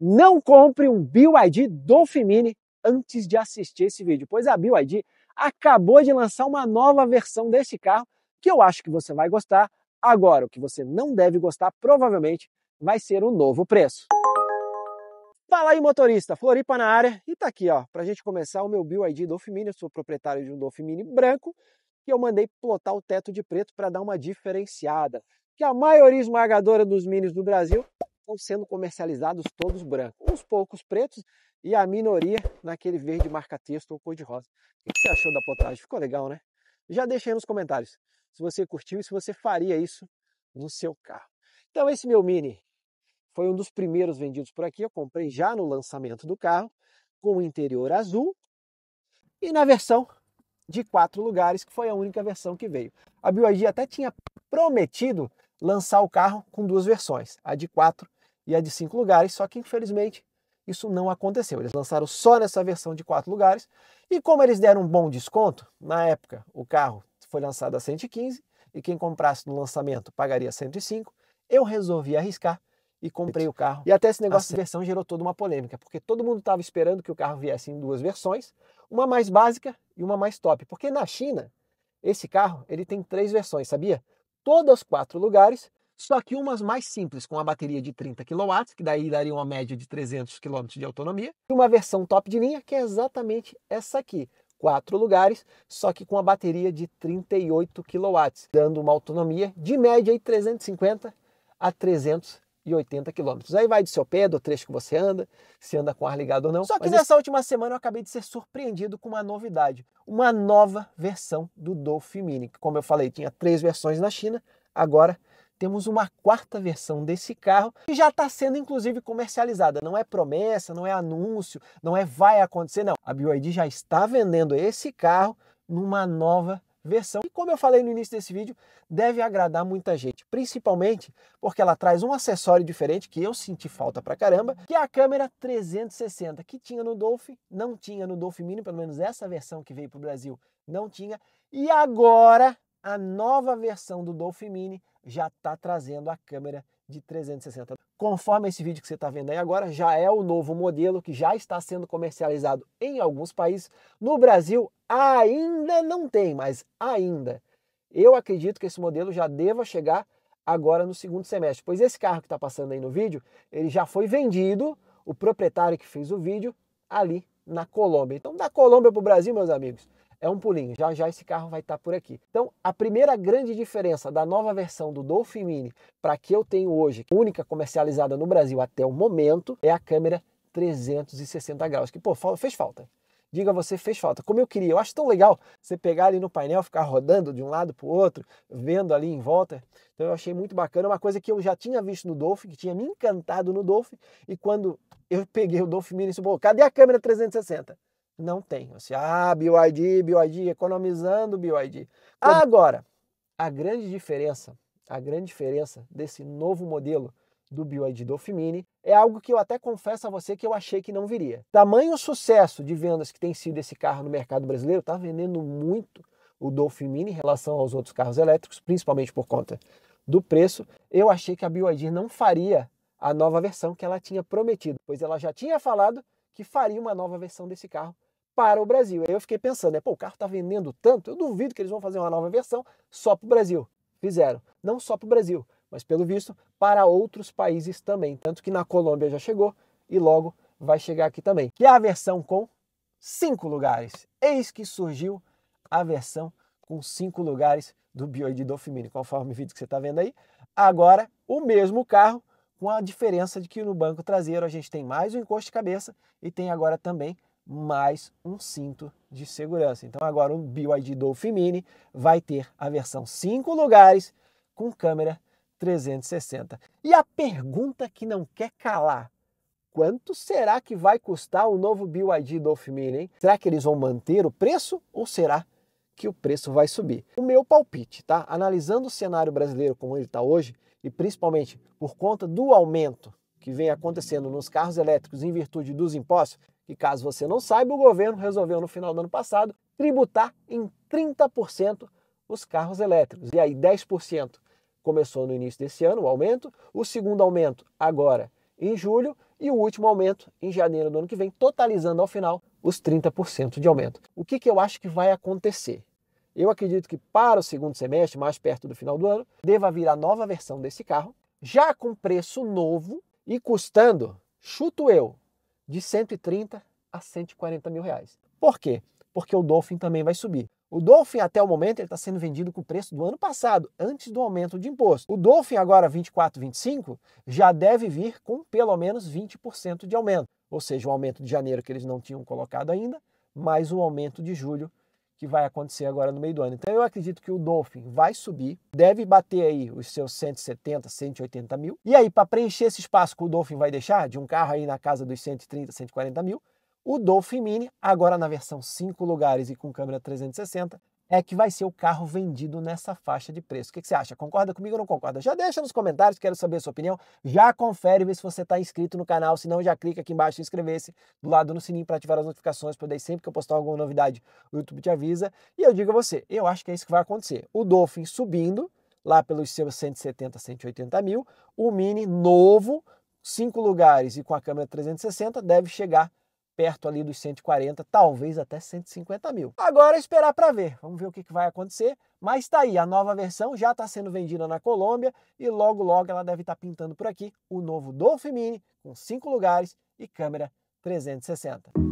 não compre um BYD Mini antes de assistir esse vídeo, pois a BYD acabou de lançar uma nova versão desse carro que eu acho que você vai gostar. Agora, o que você não deve gostar provavelmente vai ser o novo preço. Fala aí, motorista, Floripa na área. E tá aqui, ó, pra gente começar o meu BYD Mini, eu sou proprietário de um Mini branco, que eu mandei plotar o teto de preto para dar uma diferenciada, que é a maioria esmagadora dos minis do Brasil estão sendo comercializados todos brancos, uns poucos pretos e a minoria naquele verde marca-texto ou cor-de-rosa. O que você achou da plotagem? Ficou legal, né? Já deixa aí nos comentários se você curtiu e se você faria isso no seu carro. Então esse meu Mini foi um dos primeiros vendidos por aqui, eu comprei já no lançamento do carro, com o interior azul e na versão de quatro lugares, que foi a única versão que veio. A BYD até tinha prometido lançar o carro com duas versões, a de quatro e a de cinco lugares, só que infelizmente isso não aconteceu. Eles lançaram só nessa versão de quatro lugares e como eles deram um bom desconto, na época o carro foi lançado a 115 e quem comprasse no lançamento pagaria 105, eu resolvi arriscar e comprei o carro. E até esse negócio de versão gerou toda uma polêmica, porque todo mundo estava esperando que o carro viesse em duas versões, uma mais básica e uma mais top, porque na China esse carro ele tem três versões, sabia? todas os quatro lugares, só que umas mais simples, com a bateria de 30 kW, que daí daria uma média de 300 km de autonomia, e uma versão top de linha, que é exatamente essa aqui, quatro lugares, só que com a bateria de 38 kW, dando uma autonomia de média de 350 a 300 80 quilômetros. Aí vai do seu pé, do trecho que você anda, se anda com ar ligado ou não. Só que Mas nessa última semana eu acabei de ser surpreendido com uma novidade, uma nova versão do Dolph Mini. Que, como eu falei, tinha três versões na China, agora temos uma quarta versão desse carro que já está sendo inclusive comercializada. Não é promessa, não é anúncio, não é vai acontecer, não. A BYD já está vendendo esse carro numa nova versão. E como eu falei no início desse vídeo, deve agradar muita gente, principalmente porque ela traz um acessório diferente que eu senti falta pra caramba, que é a câmera 360, que tinha no Dolphin, não tinha no Dolphin Mini, pelo menos essa versão que veio para o Brasil não tinha. E agora a nova versão do Dolphin Mini já está trazendo a câmera de 360 conforme esse vídeo que você está vendo aí agora, já é o novo modelo que já está sendo comercializado em alguns países. No Brasil ainda não tem, mas ainda. Eu acredito que esse modelo já deva chegar agora no segundo semestre, pois esse carro que está passando aí no vídeo, ele já foi vendido, o proprietário que fez o vídeo, ali na Colômbia. Então, da Colômbia para o Brasil, meus amigos, é um pulinho. Já já esse carro vai estar tá por aqui. Então, a primeira grande diferença da nova versão do Dolphin Mini para que eu tenho hoje, única comercializada no Brasil até o momento, é a câmera 360 graus, que pô, fez falta. Diga você, fez falta. Como eu queria, eu acho tão legal você pegar ali no painel, ficar rodando de um lado para o outro, vendo ali em volta. Então eu achei muito bacana, uma coisa que eu já tinha visto no Dolphin, que tinha me encantado no Dolphin, e quando eu peguei o Dolphin Mini, e disse, cadê a câmera 360? Não tem. Assim, você, ah, BYD, BYD, economizando BYD. Agora, a grande diferença, a grande diferença desse novo modelo do BYD Dolphin Mini é algo que eu até confesso a você que eu achei que não viria. Tamanho sucesso de vendas que tem sido esse carro no mercado brasileiro, está vendendo muito o Dolphin Mini em relação aos outros carros elétricos, principalmente por conta do preço. Eu achei que a BYD não faria a nova versão que ela tinha prometido, pois ela já tinha falado que faria uma nova versão desse carro para o Brasil. Aí eu fiquei pensando, né, pô, o carro está vendendo tanto, eu duvido que eles vão fazer uma nova versão só para o Brasil. Fizeram, não só para o Brasil, mas pelo visto para outros países também. Tanto que na Colômbia já chegou e logo vai chegar aqui também. Que é a versão com cinco lugares. Eis que surgiu a versão com cinco lugares do Dolphin. Mini, conforme o vídeo que você está vendo aí. Agora, o mesmo carro, com a diferença de que no banco traseiro a gente tem mais um encosto de cabeça e tem agora também mais um cinto de segurança. Então agora o BYD Dolphin Mini vai ter a versão 5 lugares com câmera 360. E a pergunta que não quer calar, quanto será que vai custar o novo BYD Dolphin Mini? Hein? Será que eles vão manter o preço ou será que o preço vai subir? O meu palpite, tá? Analisando o cenário brasileiro como ele está hoje e principalmente por conta do aumento que vem acontecendo nos carros elétricos em virtude dos impostos, e caso você não saiba, o governo resolveu no final do ano passado tributar em 30% os carros elétricos. E aí 10% começou no início desse ano, o aumento, o segundo aumento agora em julho e o último aumento em janeiro do ano que vem, totalizando ao final os 30% de aumento. O que, que eu acho que vai acontecer? Eu acredito que para o segundo semestre, mais perto do final do ano, deva vir a nova versão desse carro, já com preço novo e custando, chuto eu, de 130 a 140 mil reais. Por quê? Porque o Dolphin também vai subir. O Dolphin, até o momento, ele está sendo vendido com o preço do ano passado, antes do aumento de imposto. O Dolphin, agora 24, 25, já deve vir com pelo menos 20% de aumento. Ou seja, o aumento de janeiro que eles não tinham colocado ainda, mais o aumento de julho que vai acontecer agora no meio do ano. Então eu acredito que o Dolphin vai subir, deve bater aí os seus 170, 180 mil. E aí, para preencher esse espaço que o Dolphin vai deixar, de um carro aí na casa dos 130, 140 mil, o Dolphin Mini, agora na versão 5 lugares e com câmera 360, é que vai ser o carro vendido nessa faixa de preço. O que, que você acha? Concorda comigo ou não concorda? Já deixa nos comentários, quero saber a sua opinião. Já confere vê se você está inscrito no canal, se não já clica aqui embaixo em inscrever-se, do lado no sininho para ativar as notificações, para daí sempre que eu postar alguma novidade, o YouTube te avisa. E eu digo a você, eu acho que é isso que vai acontecer. O Dolphin subindo, lá pelos seus 170, 180 mil, o Mini novo, cinco lugares e com a câmera 360, deve chegar perto ali dos 140, talvez até 150 mil. Agora é esperar para ver, vamos ver o que, vai acontecer. Mas está aí, a nova versão já está sendo vendida na Colômbia e logo, logo ela deve estar tá pintando por aqui o novo Dolphin Mini com 5 lugares e câmera 360.